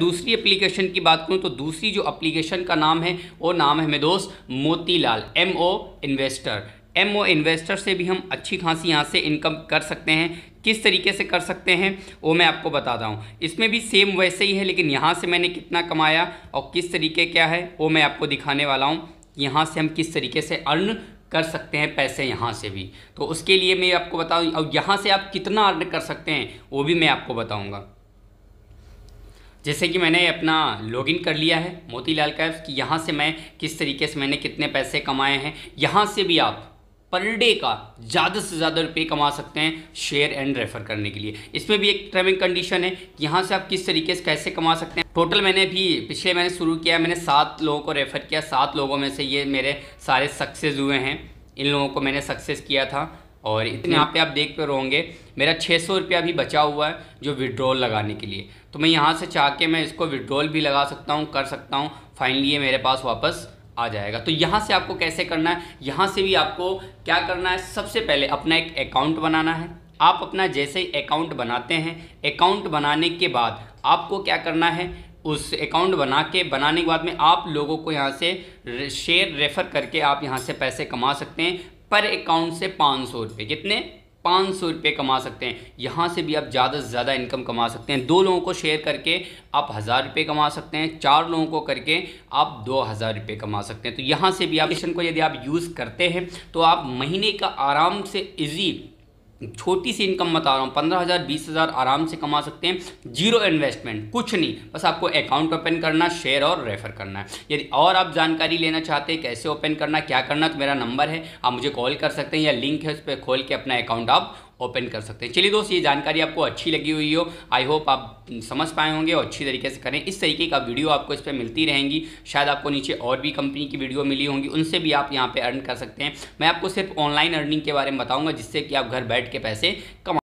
दूसरी एप्लीकेशन की बात करूँ तो दूसरी जो एप्लीकेशन का नाम है वो नाम है मेरे दोस्त Motilal M O investor M O investor से भी हम अच्छी खासी यहाँ से इनकम कर सकते हैं किस तरीके से कर सकते हैं वो मैं आपको बताता हूँ इसमें भी सेम वैसे ही है लेकिन यहाँ से मैंने कितना कमाया और किस तरीके क्या है वो मैं आपको दिखाने वाला हूँ यहाँ से हम किस तरीके से अर्न कर सकते हैं पैसे यहाँ से भी तो उसके लिए मैं आपको बताऊँ और यहाँ से आप कितना अर्न कर सकते हैं वो भी मैं आपको बताऊँगा जैसे कि मैंने अपना लॉगिन कर लिया है मोतीलाल कैब्स कि यहाँ से मैं किस तरीके से मैंने कितने पैसे कमाए हैं यहाँ से भी आप पर डे का ज़्यादा से ज़्यादा रुपये कमा सकते हैं शेयर एंड रेफ़र करने के लिए इसमें भी एक टर्मिंग कंडीशन है कि यहाँ से आप किस तरीके से कैसे कमा सकते हैं टोटल मैंने भी पिछले मैंने शुरू किया मैंने सात लोगों को रेफ़र किया सात लोगों में से ये मेरे सारे सक्सेस हुए हैं इन लोगों को मैंने सक्सेस किया था और इतने यहाँ पे आप देख पे रहोगे मेरा छः सौ रुपया भी बचा हुआ है जो विड्रॉल लगाने के लिए तो मैं यहाँ से चाह के मैं इसको विड्रॉल भी लगा सकता हूँ कर सकता हूँ फाइनली ये मेरे पास वापस आ जाएगा तो यहाँ से आपको कैसे करना है यहाँ से भी आपको क्या करना है सबसे पहले अपना एक अकाउंट बनाना है आप अपना जैसे ही अकाउंट बनाते हैं अकाउंट बनाने के बाद आपको क्या करना है उस अकाउंट बना के बनाने के बाद में आप लोगों को यहाँ से शेयर रेफ़र करके आप यहाँ से पैसे कमा सकते हैं पर अकाउंट से पाँच सौ रुपये कितने पाँच सौ रुपये कमा सकते हैं यहाँ से भी आप ज़्यादा से ज़्यादा इनकम कमा सकते हैं दो लोगों को शेयर करके आप हज़ार रुपये कमा सकते हैं चार लोगों को करके आप दो हज़ार रुपये कमा सकते हैं तो यहाँ से भी आप मिशन को यदि आप यूज़ करते हैं तो आप महीने का आराम से इजी छोटी सी इनकम बता रहा हूँ पंद्रह हज़ार बीस हज़ार आराम से कमा सकते हैं जीरो इन्वेस्टमेंट कुछ नहीं बस आपको अकाउंट ओपन करना शेयर और रेफर करना है यदि और आप जानकारी लेना चाहते हैं कैसे ओपन करना क्या करना तो मेरा नंबर है आप मुझे कॉल कर सकते हैं या लिंक है उस पर खोल के अपना अकाउंट आप ओपन कर सकते हैं चलिए दोस्त ये जानकारी आपको अच्छी लगी हुई हो आई होप आप समझ पाए होंगे और अच्छी तरीके से करें इस तरीके का वीडियो आपको इस पर मिलती रहेंगी शायद आपको नीचे और भी कंपनी की वीडियो मिली होंगी उनसे भी आप यहाँ पे अर्न कर सकते हैं मैं आपको सिर्फ ऑनलाइन अर्निंग के बारे में बताऊँगा जिससे कि आप घर बैठ के पैसे कमा